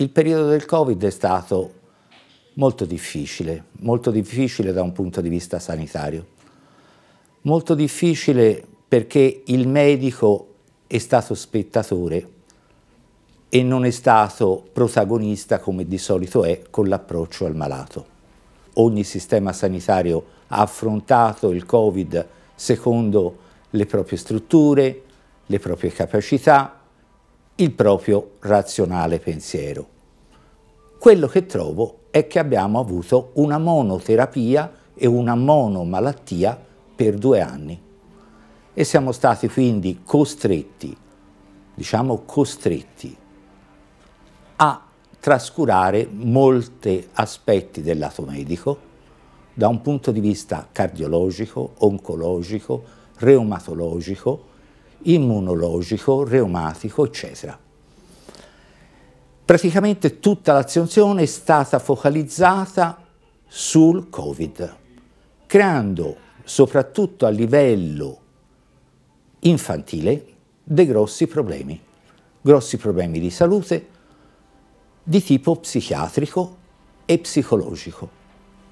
Il periodo del Covid è stato molto difficile, molto difficile da un punto di vista sanitario, molto difficile perché il medico è stato spettatore e non è stato protagonista come di solito è con l'approccio al malato. Ogni sistema sanitario ha affrontato il Covid secondo le proprie strutture, le proprie capacità, il proprio razionale pensiero. Quello che trovo è che abbiamo avuto una monoterapia e una monomalattia per due anni e siamo stati quindi costretti, diciamo costretti, a trascurare molti aspetti del lato medico da un punto di vista cardiologico, oncologico, reumatologico, immunologico, reumatico, eccetera. Praticamente tutta l'azione è stata focalizzata sul Covid, creando soprattutto a livello infantile dei grossi problemi, grossi problemi di salute di tipo psichiatrico e psicologico.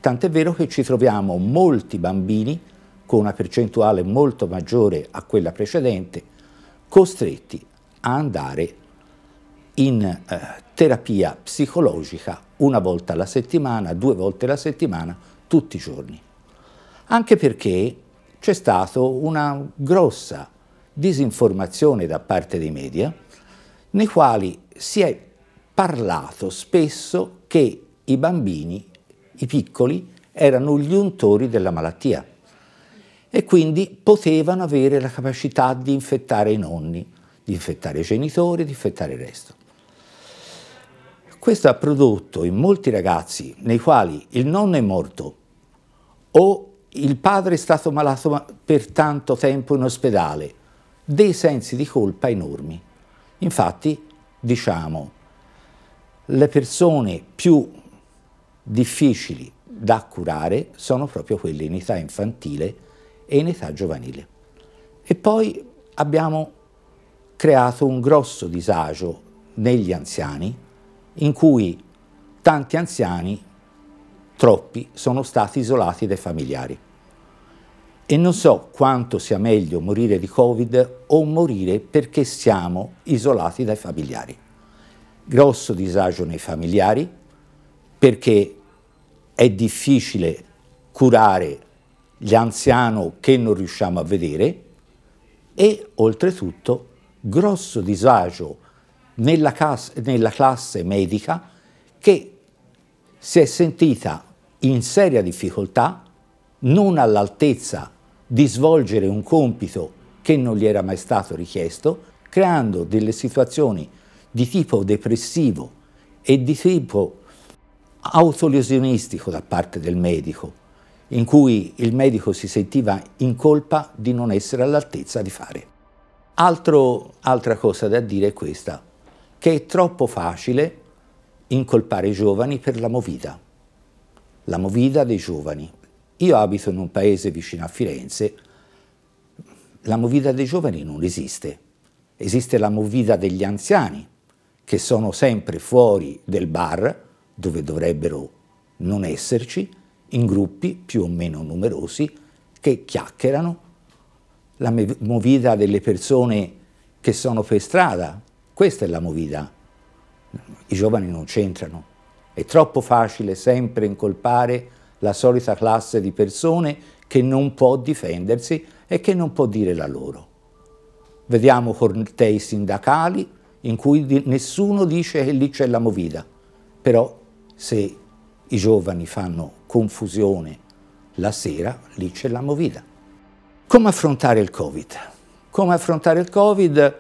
Tant'è vero che ci troviamo molti bambini con una percentuale molto maggiore a quella precedente, costretti a andare in eh, terapia psicologica una volta alla settimana, due volte alla settimana, tutti i giorni. Anche perché c'è stata una grossa disinformazione da parte dei media, nei quali si è parlato spesso che i bambini, i piccoli, erano gli untori della malattia e quindi potevano avere la capacità di infettare i nonni, di infettare i genitori, di infettare il resto. Questo ha prodotto in molti ragazzi nei quali il nonno è morto o il padre è stato malato per tanto tempo in ospedale, dei sensi di colpa enormi. Infatti, diciamo, le persone più difficili da curare sono proprio quelle in età infantile e in età giovanile. E poi abbiamo creato un grosso disagio negli anziani, in cui tanti anziani, troppi, sono stati isolati dai familiari. E non so quanto sia meglio morire di Covid o morire perché siamo isolati dai familiari. Grosso disagio nei familiari perché è difficile curare gli anziani che non riusciamo a vedere e oltretutto grosso disagio nella, nella classe medica che si è sentita in seria difficoltà, non all'altezza di svolgere un compito che non gli era mai stato richiesto, creando delle situazioni di tipo depressivo e di tipo autolesionistico da parte del medico, in cui il medico si sentiva in colpa di non essere all'altezza di fare. Altro, altra cosa da dire è questa, che è troppo facile incolpare i giovani per la movida, la movida dei giovani. Io abito in un paese vicino a Firenze, la movida dei giovani non esiste, esiste la movida degli anziani, che sono sempre fuori del bar, dove dovrebbero non esserci, in gruppi più o meno numerosi che chiacchierano, la movida delle persone che sono per strada, questa è la movida. I giovani non c'entrano. È troppo facile sempre incolpare la solita classe di persone che non può difendersi e che non può dire la loro. Vediamo cortei sindacali in cui nessuno dice che lì c'è la movida, però se i giovani fanno confusione. La sera lì c'è la movida. Come affrontare il Covid? Come affrontare il Covid?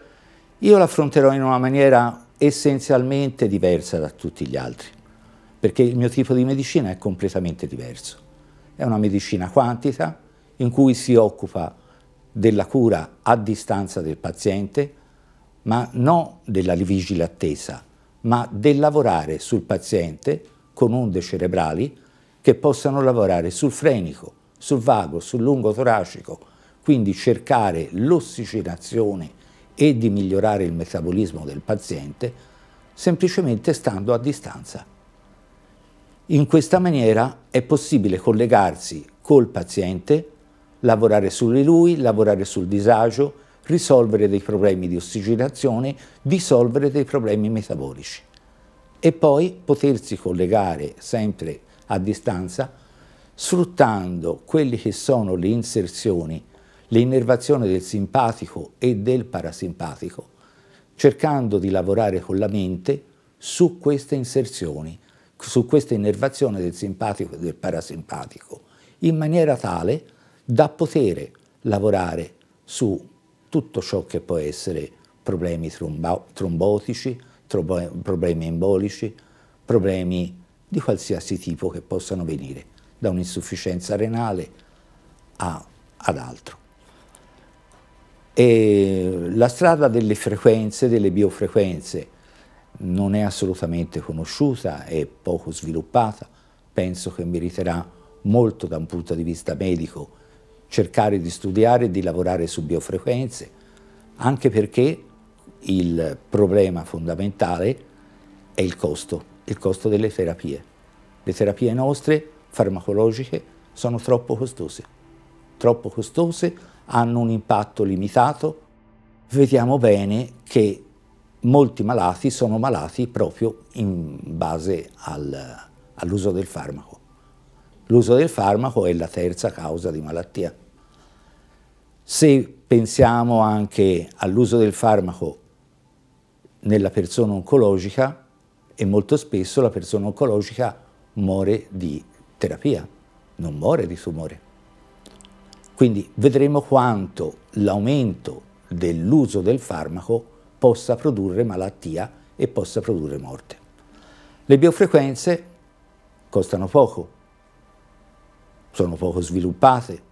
Io l'affronterò in una maniera essenzialmente diversa da tutti gli altri, perché il mio tipo di medicina è completamente diverso. È una medicina quantita in cui si occupa della cura a distanza del paziente, ma non della vigile attesa, ma del lavorare sul paziente con onde cerebrali che possano lavorare sul frenico, sul vago, sul lungo toracico, quindi cercare l'ossigenazione e di migliorare il metabolismo del paziente semplicemente stando a distanza. In questa maniera è possibile collegarsi col paziente, lavorare su di lui, lavorare sul disagio, risolvere dei problemi di ossigenazione, risolvere dei problemi metabolici e poi potersi collegare sempre a distanza, sfruttando quelle che sono le inserzioni, l'innervazione del simpatico e del parasimpatico, cercando di lavorare con la mente su queste inserzioni, su questa innervazione del simpatico e del parasimpatico, in maniera tale da poter lavorare su tutto ciò che può essere problemi trombotici, problemi embolici, problemi di qualsiasi tipo che possano venire, da un'insufficienza renale a, ad altro. E la strada delle frequenze, delle biofrequenze, non è assolutamente conosciuta, è poco sviluppata, penso che meriterà molto da un punto di vista medico cercare di studiare e di lavorare su biofrequenze, anche perché il problema fondamentale è il costo il costo delle terapie. Le terapie nostre, farmacologiche, sono troppo costose. Troppo costose, hanno un impatto limitato. Vediamo bene che molti malati sono malati proprio in base al, all'uso del farmaco. L'uso del farmaco è la terza causa di malattia. Se pensiamo anche all'uso del farmaco nella persona oncologica, e molto spesso la persona oncologica muore di terapia, non muore di tumore. Quindi vedremo quanto l'aumento dell'uso del farmaco possa produrre malattia e possa produrre morte. Le biofrequenze costano poco, sono poco sviluppate.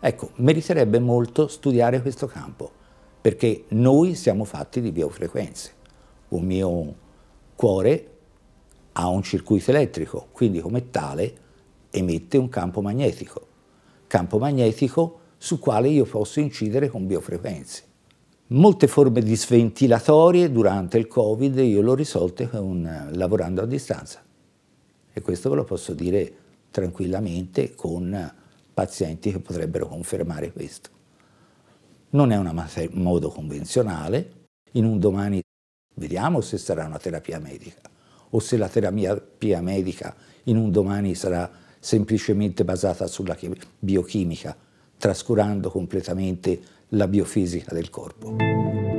Ecco, meriterebbe molto studiare questo campo, perché noi siamo fatti di biofrequenze. Un mio cuore ha un circuito elettrico, quindi come tale emette un campo magnetico, campo magnetico sul quale io posso incidere con biofrequenze. Molte forme di sventilatorie durante il Covid io l'ho risolte con, eh, lavorando a distanza e questo ve lo posso dire tranquillamente con eh, pazienti che potrebbero confermare questo. Non è un modo convenzionale, in un domani Vediamo se sarà una terapia medica o se la terapia medica in un domani sarà semplicemente basata sulla biochimica, trascurando completamente la biofisica del corpo.